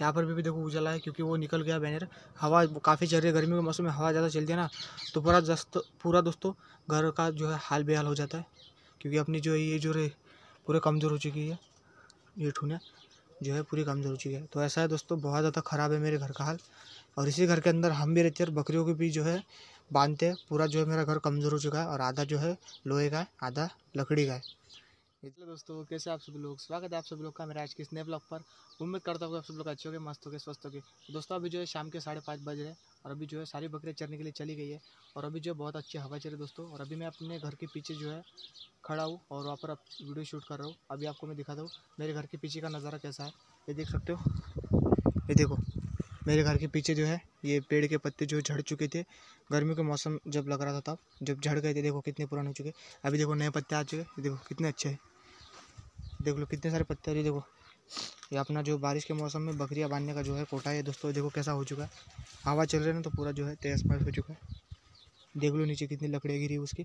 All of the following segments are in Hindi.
यहाँ पर भी, भी देखो उजाला है क्योंकि वो निकल गया बैनर हवा काफ़ी चल रही है गर्मी के मौसम में हवा ज़्यादा चलती है ना तो पूरा दस्त पूरा दोस्तों घर का जो है हाल बेहाल हो जाता है क्योंकि अपनी जो है ये जो है पूरे कमज़ोर हो चुकी है ये ठूने जो है पूरी कमज़ोर हो चुकी है तो ऐसा है दोस्तों बहुत ज़्यादा ख़राब है मेरे घर का हाल और इसी घर के अंदर हम भी रहते हैं और बकरियों के भी जो है बांधते हैं पूरा जो है मेरा घर कमज़ोर हो चुका है और आधा जो है लोहे का है आधा लकड़ी का है चलो दोस्तों कैसे आप सभी लोग स्वागत है आप सभी लोग का मेरा आज के इस नए ब्लॉग पर उम्मीद करता हूँ आप सभी लोग अच्छे गए मस्त गए स्वस्थ गए तो दोस्तों अभी जो है शाम के साढ़े पाँच बज रहे हैं और अभी जो है सारी बकरियाँ चरने के लिए चली गई है और अभी जो है बहुत अच्छी हवा चल रही दोस्तों और अभी मैं अपने घर के पीछे जो है खड़ा हूँ और वहाँ पर आप वीडियो शूट कर रहा हूँ अभी आपको मैं दिखाता हूँ मेरे घर के पीछे का नज़ारा कैसा है ये देख सकते हो ये देखो मेरे घर के पीछे जो है ये पेड़ के पत्ते जो झड़ चुके थे गर्मियों के मौसम जब लग रहा था तब जब झड़ गए थे देखो कितने पुराने हो चुके अभी देखो नए पत्ते आ चुके देखो कितने अच्छे हैं देख लो कितने सारे पत्ते आ रहे देखो ये अपना जो बारिश के मौसम में बकरियाँ बांधने का जो है कोटा है दोस्तों देखो कैसा हो चुका है हवा चल रही है ना तो पूरा जो है तेज पास हो चुका है देख लो नीचे कितनी लकड़ियाँ गिरी उसकी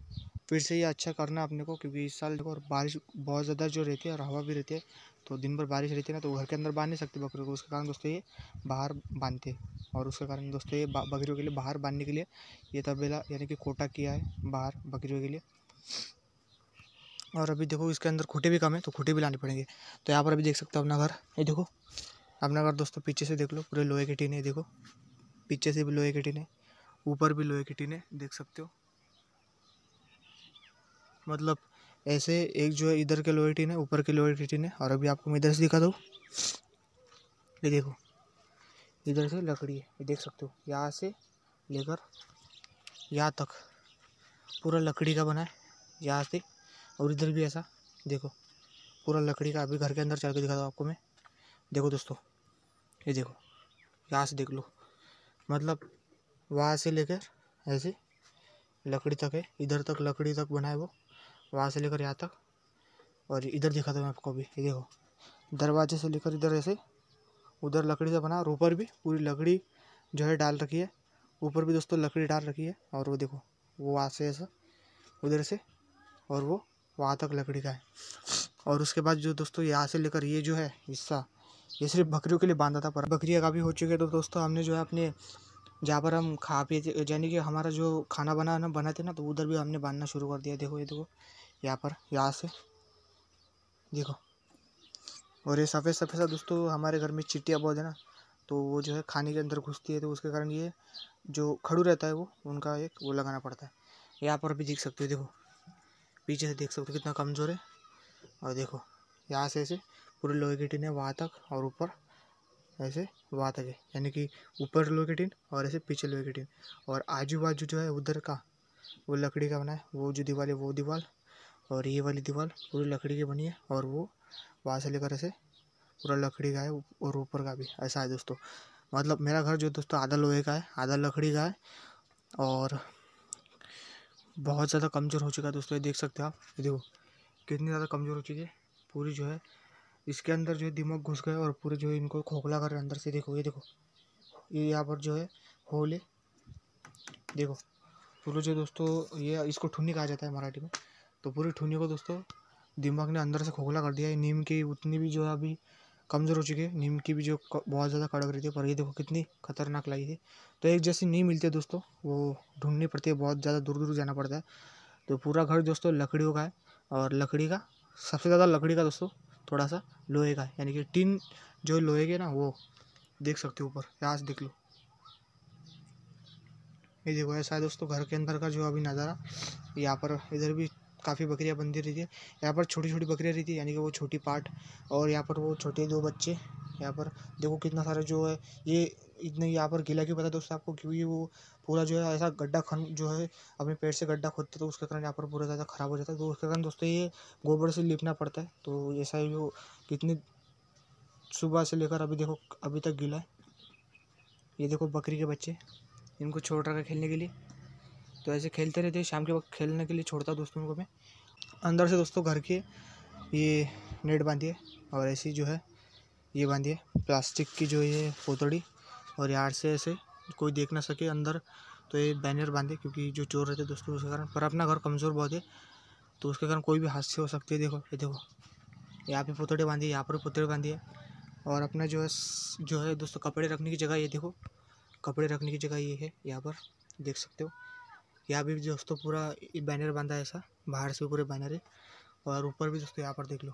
फिर से ये अच्छा करना है अपने को क्योंकि इस साल और बारिश बहुत ज़्यादा जो रहती है और हवा भी रहती है तो दिन भर बारिश रहती है ना तो घर के अंदर बांध नहीं सकते बकरियों को उसके कारण दोस्तों ये बाहर बांधते और उसके कारण दोस्तों ये बकरियों के लिए बाहर बांधने के लिए ये तबेला यानी कि कोटा किया है बाहर बकरियों के लिए और अभी देखो इसके अंदर खूटे भी कम है तो खूटे भी लाने पड़ेंगे तो यहाँ पर अभी देख सकते हो अपना घर ये देखो अपना घर दोस्तों पीछे से देख लो पूरे लोहे के टीन है देखो पीछे से भी लोहे के टीन है ऊपर भी लोहे की टीने है देख सकते हो मतलब ऐसे एक जो है इधर के लोहे टीन है ऊपर के लोहे टीन है और अभी आपको मैं इधर से दिखा दूँ ये देखो इधर से लकड़ी है ये देख सकते हो यहाँ से लेकर यहाँ तक पूरा लकड़ी का बना है यहाँ से और इधर भी ऐसा देखो पूरा लकड़ी का अभी घर के अंदर चल के दिखा दो आपको मैं देखो दोस्तों ये देखो यहाँ से देख लो मतलब वहाँ से लेकर ऐसे लकड़ी तक है इधर तक लकड़ी तक बना है वो वहाँ से लेकर यहाँ तक और इधर दिखाता मैं आपको अभी ये देखो दरवाजे से लेकर इधर ऐसे उधर लकड़ी से बना और ऊपर भी पूरी लकड़ी जो है डाल रखी है ऊपर भी दोस्तों लकड़ी डाल रखी है और वो देखो वो वहाँ से ऐसा उधर से और वो वहाँ तक लकड़ी का है और उसके बाद जो दोस्तों यहाँ से लेकर ये जो है हिस्सा ये सिर्फ बकरियों के लिए बांधा था पर बकरियाँ काफ़ी हो चुकी है तो दोस्तों हमने जो है अपने जहाँ पर हम खा पी यानी कि हमारा जो खाना बनाना बनाते ना तो उधर भी हमने बांधना शुरू कर दिया देखो ये देखो यहाँ पर यहाँ से देखो और ये सफ़ेद सफ़ेद दोस्तों हमारे घर में चिट्टिया बहुत है ना तो वो जो है खाने के अंदर घुसती है तो उसके कारण ये जो खड़ू रहता है वो उनका एक वो लगाना पड़ता है यहाँ पर भी देख सकते हो देखो पीछे से देख सकते हो कितना कमज़ोर है और देखो यहाँ से ऐसे पूरे लोहे की है वहाँ तक और ऊपर ऐसे वहाँ तक है यानी कि ऊपर लोहे की टीन और ऐसे पीछे लोहे की टीन और आजू बाजू जो है उधर का वो लकड़ी का बना है वो जो दीवार है वो दीवार और ये वाली दीवार पूरी लकड़ी की बनी है और वो वहाँ से लेकर ऐसे पूरा लकड़ी का है और ऊपर का भी ऐसा है दोस्तों मतलब मेरा घर जो दोस्तों आधा लोहे का है आधा लकड़ी का है और बहुत ज़्यादा कमज़ोर हो चुका है दोस्तों ये देख सकते हो आप देखो कितनी ज़्यादा कमज़ोर हो चुकी है पूरी जो है इसके अंदर जो है दिमाग घुस गए और पूरे जो है इनको खोखला कर अंदर से देखो ये देखो ये यहाँ पर जो है होल है देखो पूरे जो दोस्तों ये इसको ठुनी कहा जाता है मराठी में तो पूरी ठुनी को दोस्तों दिमाग ने अंदर से खोखला कर दिया है नीम की उतनी भी जो है अभी कमज़ोर हो चुकी है नीम की भी जो बहुत ज़्यादा कड़क रही थी पर ये देखो कितनी खतरनाक लगी थी तो एक जैसी नहीं मिलती है दोस्तों वो ढूंढनी पड़ती है बहुत ज़्यादा दूर दूर जाना पड़ता है तो पूरा घर दोस्तों लकड़ियों का है और लकड़ी का सबसे ज़्यादा लकड़ी का दोस्तों थोड़ा सा लोहे का यानी कि टिन जो लोहे के ना वो देख सकते हो ऊपर यहाँ से देख लो ये देखो ऐसा है दोस्तों घर के अंदर का जो अभी नज़ारा यहाँ पर इधर भी काफ़ी बकरियाँ बनती रहती है यहाँ पर छोटी छोटी बकरियाँ रहती है यानी कि वो छोटी पार्ट और यहाँ पर वो छोटे दो बच्चे यहाँ पर देखो कितना सारा जो है ये इतने यहाँ पर गीला क्यों पता है दोस्तों आपको क्योंकि वो पूरा जो है ऐसा गड्ढा खन जो है अपने पेट से गड्ढा खोदते तो उसके कारण यहाँ पर पूरा ज़्यादा ख़राब हो जाता है तो उसके कारण दोस्तों ये गोबर से लिपना पड़ता है तो ऐसा ही वो कितनी सुबह से लेकर अभी देखो अभी तक गीला है ये देखो बकरी के बच्चे इनको छोड़ रखा खेलने के लिए तो ऐसे खेलते रहते शाम के वक्त खेलने के लिए छोड़ता दोस्तों को मैं अंदर से दोस्तों घर के ये नेट बांधिए और ऐसी जो है ये बांधिए प्लास्टिक की जो ये पोतड़ी और यार से ऐसे कोई देख ना सके अंदर तो ये बैनर बांधे क्योंकि जो चोर रहते दोस्तों उसके कारण पर अपना घर कमज़ोर बहुत है तो उसके कारण कोई भी हादसे हो सकते हैं देखो ये देखो यहाँ पे पोतड़े बांधी है यहाँ पर पोतड़े बांधी है और अपना जो है जो है दोस्तों कपड़े रखने की जगह ये देखो कपड़े रखने की जगह ये है यहाँ पर देख सकते हो यहाँ भी दोस्तों पूरा बैनर बांधा है ऐसा बाहर से पूरे बैनर है और ऊपर भी दोस्तों यहाँ पर देख लो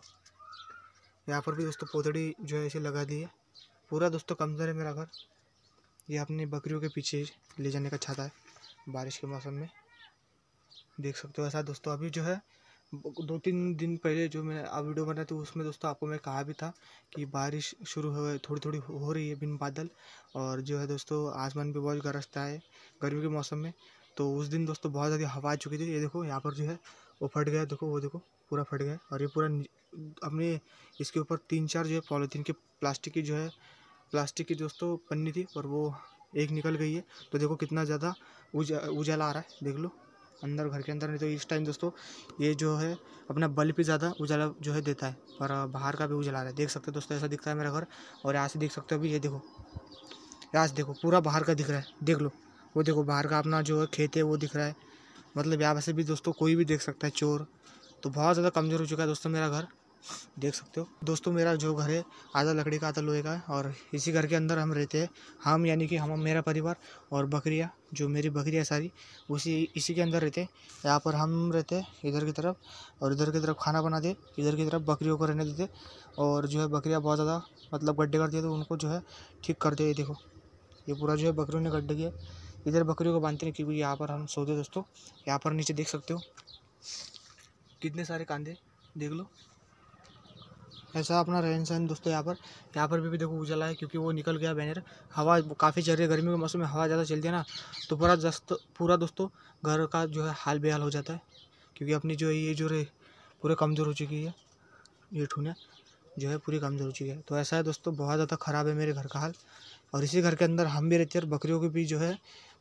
यहाँ पर भी दोस्तों पोथड़ी जो है इसे लगा दी है पूरा दोस्तों कमज़ोर है मेरा घर ये अपने बकरियों के पीछे ले जाने का छाता है बारिश के मौसम में देख सकते हो ऐसा दोस्तों अभी जो है दो तीन दिन पहले जो मैं आप वीडियो बनाया था उसमें दोस्तों आपको मैं कहा भी था कि बारिश शुरू हो थोड़ी थोड़ी हो रही है बिन बादल और जो है दोस्तों आसमान भी बहुत गरजता है गर्मी के मौसम में तो उस दिन दोस्तों बहुत ज़्यादा हवा आ चुकी थी ये देखो यहाँ पर जो है वो फट गया देखो वो देखो पूरा फट गया और ये पूरा हमने इसके ऊपर तीन चार जो है पॉलीथीन के प्लास्टिक की जो है प्लास्टिक की दोस्तों पन्नी थी और वो एक निकल गई है तो देखो कितना ज़्यादा उजा उजाला आ रहा है देख लो अंदर घर के अंदर नहीं तो इस टाइम दोस्तों ये जो है अपना बल्ब भी ज़्यादा उजाला जो है देता है और बाहर का भी उजाला आ रहा है देख सकते हो दोस्तों ऐसा दिखता है मेरा घर और यहाँ से देख सकते हो अभी ये देखो यहाँ से देखो पूरा बाहर का दिख रहा है देख लो वो देखो बाहर का अपना जो है खेत है वो दिख रहा है मतलब यहाँ से भी दोस्तों कोई भी देख सकता है चोर तो बहुत ज़्यादा कमज़ोर हो चुका है दोस्तों मेरा घर देख सकते हो दोस्तों मेरा जो घर है आधा लकड़ी का आधा लोहे का है और इसी घर के अंदर हम रहते हैं हम यानी कि हम मेरा परिवार और बकरियाँ जो मेरी बकरियाँ सारी उसी इसी के अंदर रहते हैं यहाँ पर हम रहते हैं इधर की तरफ और इधर की तरफ खाना बनाते इधर की तरफ बकरियों को रहने देते और जो है बकरियाँ बहुत ज़्यादा मतलब गड्ढे करती है तो उनको जो है ठीक करते ये देखो ये पूरा जो है बकरियों ने गड्ढे किया इधर बकरियों को बांधते हैं क्योंकि यहाँ पर हम सोते दोस्तों यहाँ पर नीचे देख सकते हो कितने सारे कांधे देख लो ऐसा अपना रहन सहन दोस्तों यहाँ पर यहाँ पर भी, भी देखो उजाला है क्योंकि वो निकल गया बैनर हवा काफ़ी चल रही है गर्मी के मौसम में हवा ज़्यादा चलती है ना तो पूरा जस्त पूरा दोस्तों घर का जो है हाल बेहाल हो जाता है क्योंकि अपनी जो है ये जो रे पूरे कमज़ोर हो चुकी है ये ठूने जो है पूरी कमज़ोर हो चुकी है तो ऐसा है दोस्तों बहुत ज़्यादा ख़राब है मेरे घर का हाल और इसी घर के अंदर हम भी रहते हैं बकरियों के भी जो है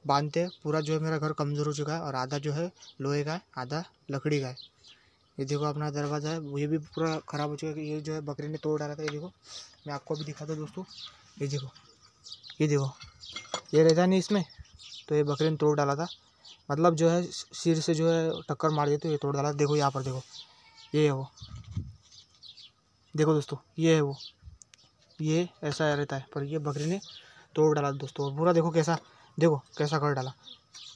बांधते हैं पूरा जो है मेरा घर कमज़ोर हो चुका है और आधा जो है लोहे का है आधा लकड़ी का है ये देखो अपना दरवाज़ा है ये भी पूरा ख़राब हो चुका है ये जो है बकरी ने तोड़ डाला था ये देखो मैं आपको भी दिखा था दोस्तों ये देखो ये देखो ये रहता नहीं इसमें तो ये बकरी ने तोड़ डाला था मतलब जो है सिर से जो है टक्कर मार दी तो ये तोड़ डाला देखो यहाँ पर देखो ये है वो देखो दोस्तों ये है वो ये ऐसा रहता है पर ये बकरी ने तोड़ डाला दोस्तों पूरा देखो कैसा देखो कैसा कर डाला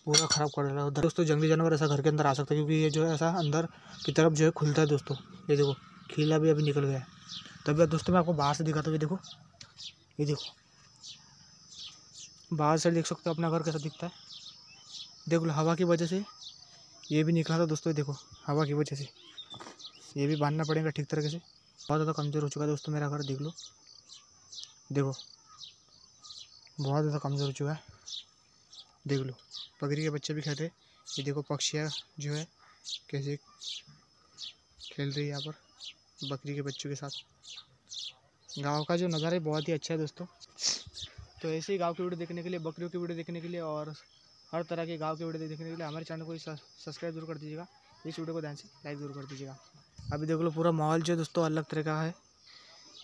पूरा ख़राब कर डाला दोस्तों जंगली जानवर ऐसा घर के अंदर आ सकता है क्योंकि ये जो है ऐसा अंदर की तरफ जो है खुलता है दोस्तों ये देखो खीला भी अभी निकल गया है तभी दोस्तों मैं आपको बाहर से दिखाता हूँ ये देखो ये देखो बाहर से देख सकते हो अपना घर कैसा दिखता है देख लो हवा की वजह से ये भी निकला था दोस्तों देखो हवा की वजह से ये भी बांधना पड़ेगा ठीक तरीके से बहुत ज़्यादा कमज़ोर हो चुका है दोस्तों मेरा घर देख लो देखो बहुत ज़्यादा कमज़ोर हो चुका है देख लो बकरी के बच्चे भी रहे ये देखो पक्षियाँ जो है कैसे खेल रही है यहाँ पर बकरी के बच्चों के साथ गांव का जो नज़ारा है बहुत ही अच्छा है दोस्तों तो ऐसे ही गांव की वीडियो देखने के लिए बकरियों की वीडियो देखने के लिए और हर तरह के गांव की वीडियो देखने के लिए हमारे चैनल को सब्सक्राइब जरूर कर दीजिएगा इस वीडियो को ध्यान से लाइक जरूर कर दीजिएगा अभी देख लो पूरा माहौल जो है दोस्तों अलग तरह का है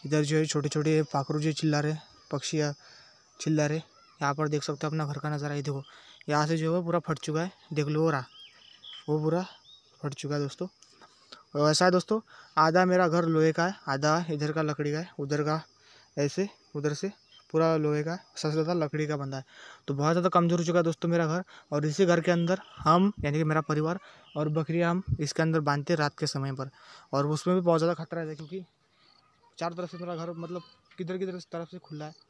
इधर जो है छोटे छोटे पाखरू जो चिल्ला रहे पक्षियाँ चिल्ला रहे यहाँ पर देख सकते हो अपना घर का नज़ारा आई देखो यहाँ से जो है पूरा फट चुका है देख लो रहा वो पूरा फट चुका है दोस्तों और ऐसा है दोस्तों आधा मेरा घर लोहे का है आधा इधर का लकड़ी का है उधर का ऐसे उधर से पूरा लोहे का सबसे ज़्यादा लकड़ी का बंदा है तो बहुत ज़्यादा कमज़ोर हो चुका है दोस्तों मेरा घर और इसी घर के अंदर हम यानी कि मेरा परिवार और बकरियाँ हम इसके अंदर बांधते हैं रात के समय पर और उसमें भी बहुत ज़्यादा खतरा है क्योंकि चारों तरफ से मेरा घर मतलब किधर किधर तरफ से खुला है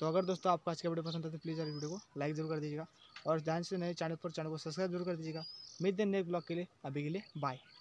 तो अगर दोस्तों आपको आज का वीडियो पसंद आता है तो प्लीज़ यार वीडियो को लाइक जरूर कर दीजिएगा और जान से नए चैनल पर चैनल को सब्सक्राइब जरूर कर दीजिएगा मिलते हैं नए ब्लॉग के लिए अभी के लिए बाय